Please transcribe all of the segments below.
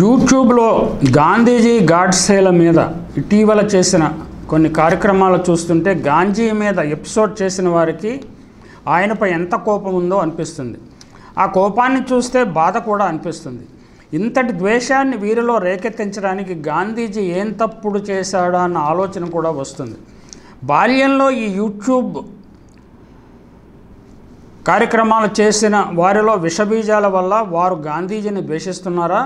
యూట్యూబ్లో గాంధీజీ గాడ్సేల మీద ఇటీవల చేసిన కొన్ని కార్యక్రమాలు చూస్తుంటే గాంధీ మీద ఎపిసోడ్ చేసిన వారికి ఆయనపై ఎంత కోపం ఉందో అనిపిస్తుంది ఆ కోపాన్ని చూస్తే బాధ కూడా అనిపిస్తుంది ఇంతటి ద్వేషాన్ని వీరిలో రేకెత్తించడానికి గాంధీజీ ఏం తప్పుడు చేశాడా అన్న ఆలోచన కూడా వస్తుంది బాల్యంలో ఈ యూట్యూబ్ కార్యక్రమాలు చేసిన వారిలో విషబీజాల వల్ల వారు గాంధీజీని ద్వేషిస్తున్నారా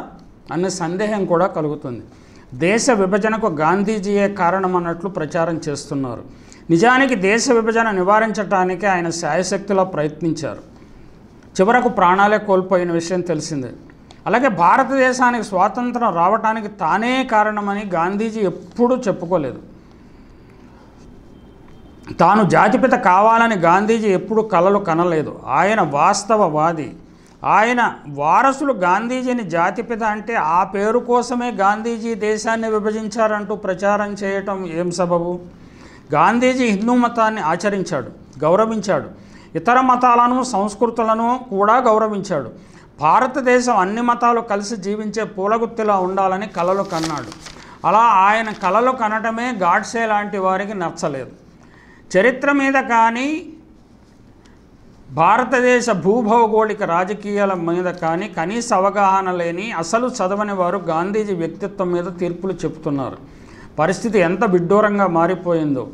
అన్న సందేహం కూడా కలుగుతుంది దేశ విభజనకు గాంధీజీయే కారణం అన్నట్లు ప్రచారం చేస్తున్నారు నిజానికి దేశ విభజన నివారించడానికి ఆయన శాయశక్తిలో ప్రయత్నించారు చివరకు ప్రాణాలే కోల్పోయిన విషయం తెలిసిందే అలాగే భారతదేశానికి స్వాతంత్రం రావటానికి తానే కారణమని గాంధీజీ ఎప్పుడూ చెప్పుకోలేదు తాను జాతిపిత కావాలని గాంధీజీ ఎప్పుడూ కలలు కనలేదు ఆయన వాస్తవవాది ఆయన వారసులు గాంధీజీని జాతిపిత అంటే ఆ పేరు కోసమే గాంధీజీ దేశాన్ని విభజించారంటూ ప్రచారం చేయటం ఏం సబబు గాంధీజీ హిందూ మతాన్ని ఆచరించాడు గౌరవించాడు ఇతర మతాలను సంస్కృతులను కూడా గౌరవించాడు భారతదేశం అన్ని మతాలు కలిసి జీవించే పూలగుత్తిలా ఉండాలని కలలు కన్నాడు అలా ఆయన కలలు కనటమే గాడ్సే లాంటి వారికి నచ్చలేదు చరిత్ర మీద కానీ భారతదేశ భూభౌగోళిక రాజకీయాల మీద కానీ కనీస అవగాహన లేని అసలు చదవని వారు గాంధీజీ వ్యక్తిత్వం మీద తీర్పులు చెబుతున్నారు పరిస్థితి ఎంత బిడ్డూరంగా మారిపోయిందో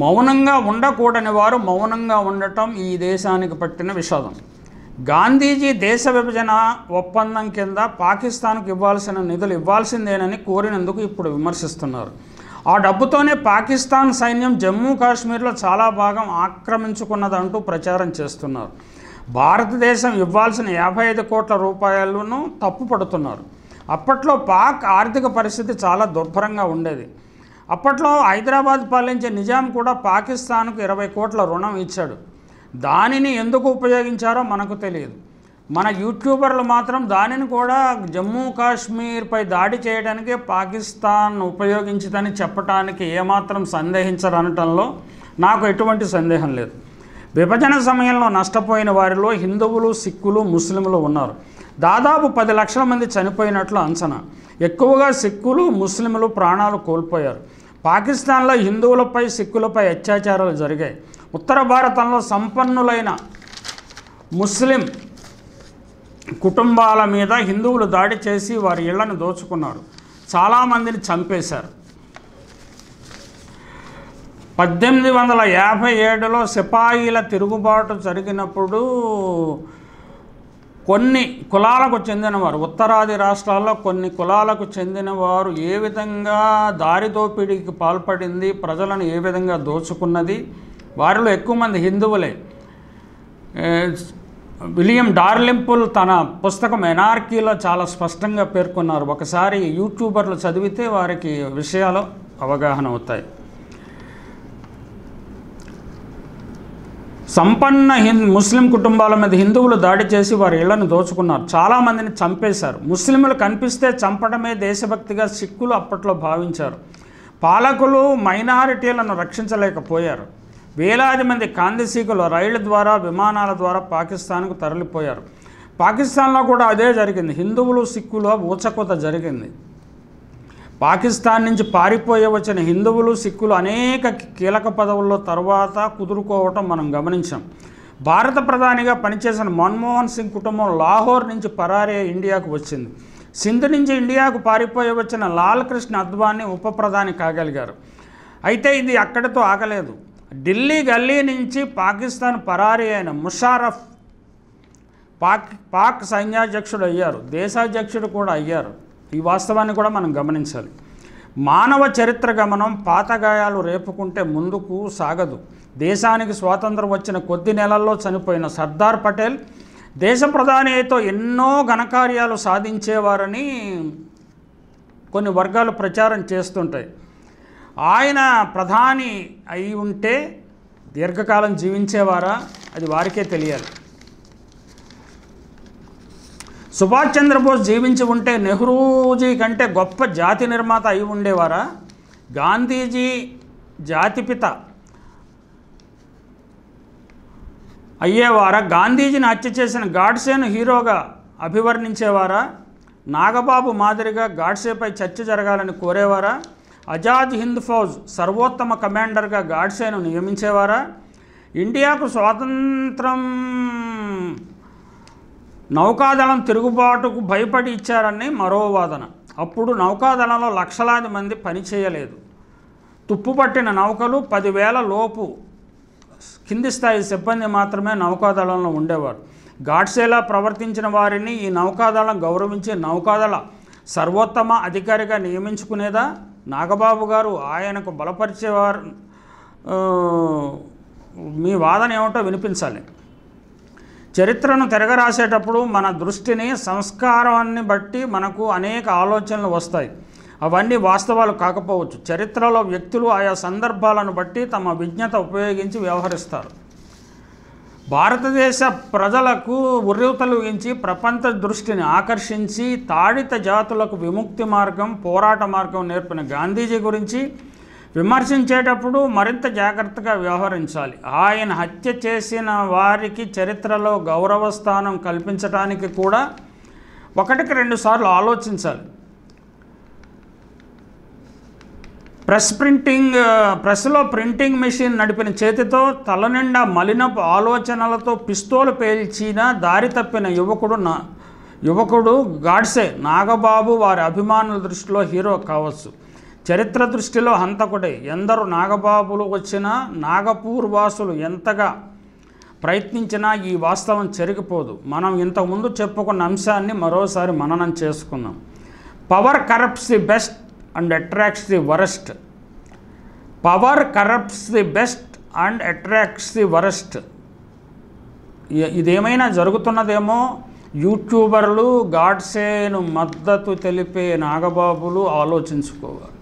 మౌనంగా ఉండకూడని వారు మౌనంగా ఉండటం ఈ దేశానికి పట్టిన విషాదం గాంధీజీ దేశ విభజన ఒప్పందం కింద పాకిస్తాన్కు ఇవ్వాల్సిన నిధులు ఇవ్వాల్సిందేనని కోరినందుకు ఇప్పుడు విమర్శిస్తున్నారు ఆ డబ్బుతోనే పాకిస్తాన్ సైన్యం జమ్మూ కాశ్మీర్లో చాలా భాగం ఆక్రమించుకున్నదంటూ ప్రచారం చేస్తున్నారు భారతదేశం ఇవ్వాల్సిన యాభై ఐదు కోట్ల రూపాయలను తప్పుపడుతున్నారు అప్పట్లో పాక్ ఆర్థిక పరిస్థితి చాలా దుర్భరంగా ఉండేది అప్పట్లో హైదరాబాద్ పాలించే నిజాం కూడా పాకిస్తాన్కు ఇరవై కోట్ల రుణం ఇచ్చాడు దానిని ఎందుకు ఉపయోగించారో మనకు తెలియదు మన యూట్యూబర్లు మాత్రం దానిని కూడా జమ్మూ కాశ్మీర్పై దాడి చేయడానికి పాకిస్తాన్ ఉపయోగించదని చెప్పటానికి ఏమాత్రం సందేహించరనటంలో నాకు ఎటువంటి సందేహం లేదు విభజన సమయంలో నష్టపోయిన వారిలో హిందువులు సిక్కులు ముస్లింలు ఉన్నారు దాదాపు పది లక్షల మంది చనిపోయినట్లు అంచనా ఎక్కువగా సిక్కులు ముస్లింలు ప్రాణాలు కోల్పోయారు పాకిస్తాన్లో హిందువులపై సిక్కులపై అత్యాచారాలు జరిగాయి ఉత్తర భారతంలో సంపన్నులైన ముస్లిం కుటుంబాల మీద హిందువులు దాడి చేసి వారి ఇళ్లను దోచుకున్నారు చాలామందిని చంపేశారు పద్దెనిమిది వందల యాభై ఏడులో సిపాయిల తిరుగుబాటు జరిగినప్పుడు కొన్ని కులాలకు చెందినవారు ఉత్తరాది రాష్ట్రాల్లో కొన్ని కులాలకు చెందినవారు ఏ విధంగా దారిదోపిడీకి పాల్పడింది ప్రజలను ఏ విధంగా దోచుకున్నది వారిలో ఎక్కువ మంది హిందువులే విలియం డార్లింపుల్ తన పుస్తకం ఎనార్కీలో చాలా స్పష్టంగా పేర్కొన్నారు ఒకసారి యూట్యూబర్లు చదివితే వారికి విషయాలు అవగాహన అవుతాయి సంపన్న హింద్ ముస్లిం కుటుంబాల మీద హిందువులు దాడి చేసి వారి ఇళ్లను దోచుకున్నారు చాలామందిని చంపేశారు ముస్లింలు కనిపిస్తే చంపడమే దేశభక్తిగా సిక్కులు అప్పట్లో భావించారు పాలకులు మైనారిటీలను రక్షించలేకపోయారు వేలాది మంది కాందసీకులు రైళ్ల ద్వారా విమానాల ద్వారా పాకిస్తాన్కు తరలిపోయారు పాకిస్తాన్లో కూడా అదే జరిగింది హిందువులు సిక్కులో ఊచకోత జరిగింది పాకిస్తాన్ నుంచి పారిపోయే వచ్చిన హిందువులు సిక్కులు అనేక కీలక పదవుల్లో తర్వాత కుదురుకోవటం మనం గమనించాం భారత ప్రధానిగా పనిచేసిన మన్మోహన్ సింగ్ కుటుంబం లాహోర్ నుంచి పరారే ఇండియాకు వచ్చింది సింధు నుంచి ఇండియాకు పారిపోయే వచ్చిన లాల్ కృష్ణ అద్వానీ ఉప ప్రధాని కాగలిగారు అయితే ఇది అక్కడితో ఆగలేదు ఢిల్లీ గల్లీ నుంచి పాకిస్తాన్ పరారీ అయిన ముషారఫ్ పాక్ పాక్ సైన్యాధ్యక్షుడు అయ్యారు దేశాధ్యక్షుడు కూడా అయ్యారు ఈ వాస్తవాన్ని కూడా మనం గమనించాలి మానవ చరిత్ర గమనం పాతగాయాలు రేపుకుంటే ముందుకు సాగదు దేశానికి స్వాతంత్రం వచ్చిన కొద్ది నెలల్లో చనిపోయిన సర్దార్ పటేల్ దేశ ప్రధాని ఎన్నో ఘనకార్యాలు సాధించేవారని కొన్ని వర్గాలు ప్రచారం చేస్తుంటాయి ఆయన ప్రధాని అయి ఉంటే దీర్ఘకాలం జీవించేవారా అది వారికే తెలియాలి సుభాష్ చంద్రబోస్ జీవించి ఉంటే నెహ్రూజీ కంటే గొప్ప జాతి నిర్మాత అయి ఉండేవారా గాంధీజీ జాతిపిత అయ్యేవారా గాంధీజీని హత్య చేసిన గాడ్సేను హీరోగా అభివర్ణించేవారా నాగబాబు మాదిరిగా గాడ్సేపై చర్చ జరగాలని కోరేవారా అజాద్ హింద్ ఫౌజ్ సర్వోత్తమ కమాండర్గా గాడ్సేను నియమించేవారా ఇండియాకు స్వాతంత్రం నౌకాదళం తిరుగుబాటుకు భయపడి ఇచ్చారని మరో వాదన అప్పుడు నౌకాదళంలో లక్షలాది మంది పనిచేయలేదు తుప్పుపట్టిన నౌకలు పదివేల లోపు కింది స్థాయి సిబ్బంది మాత్రమే నౌకాదళంలో ఉండేవారు గాడ్సేలా ప్రవర్తించిన వారిని ఈ నౌకాదళం గౌరవించే నౌకాదళ సర్వోత్తమ అధికారిగా నియమించుకునేదా నాగబాబు గారు ఆయనకు బలపరిచేవారు మీ వాదన ఏమిటో వినిపించాలి చరిత్రను తిరగరాసేటప్పుడు మన దృష్టిని సంస్కారాన్ని బట్టి మనకు అనేక ఆలోచనలు వస్తాయి అవన్నీ వాస్తవాలు కాకపోవచ్చు చరిత్రలో వ్యక్తులు ఆయా సందర్భాలను బట్టి తమ విజ్ఞత ఉపయోగించి వ్యవహరిస్తారు భారతదేశ ప్రజలకు ఉర్రూతలుగించి ప్రపంచ దృష్టిని ఆకర్షించి తాడిత జాతులకు విముక్తి మార్గం పోరాట మార్గం నేర్పిన గాంధీజీ గురించి విమర్శించేటప్పుడు మరింత జాగ్రత్తగా వ్యవహరించాలి ఆయన హత్య చేసిన వారికి చరిత్రలో గౌరవ స్థానం కల్పించడానికి కూడా ఒకటికి రెండుసార్లు ఆలోచించాలి ప్రెస్ ప్రింటింగ్ ప్రెస్లో ప్రింటింగ్ మెషిన్ నడిపిన చేతితో తలనిండా మలినపు ఆలోచనలతో పిస్తోలు పేల్చిన దారి తప్పిన యువకుడు నా యువకుడు గాడ్సే నాగబాబు వారి అభిమానుల దృష్టిలో హీరో కావచ్చు చరిత్ర దృష్టిలో హంతకుడే ఎందరు నాగబాబులు వచ్చినా నాగపూర్ వాసులు ఎంతగా ప్రయత్నించినా ఈ వాస్తవం చెరిగిపోదు మనం ఇంతకుముందు చెప్పుకున్న అంశాన్ని మరోసారి మననం చేసుకున్నాం power corrupts the best and attracts the worst power corrupts the best and attracts the worst ఇదేమైనా జరుగుతున్నదేమో యూట్యూబర్లు గాడ్సేను మద్దతు తెలిపే నాగబాబులు ఆలోచించుకోవాలి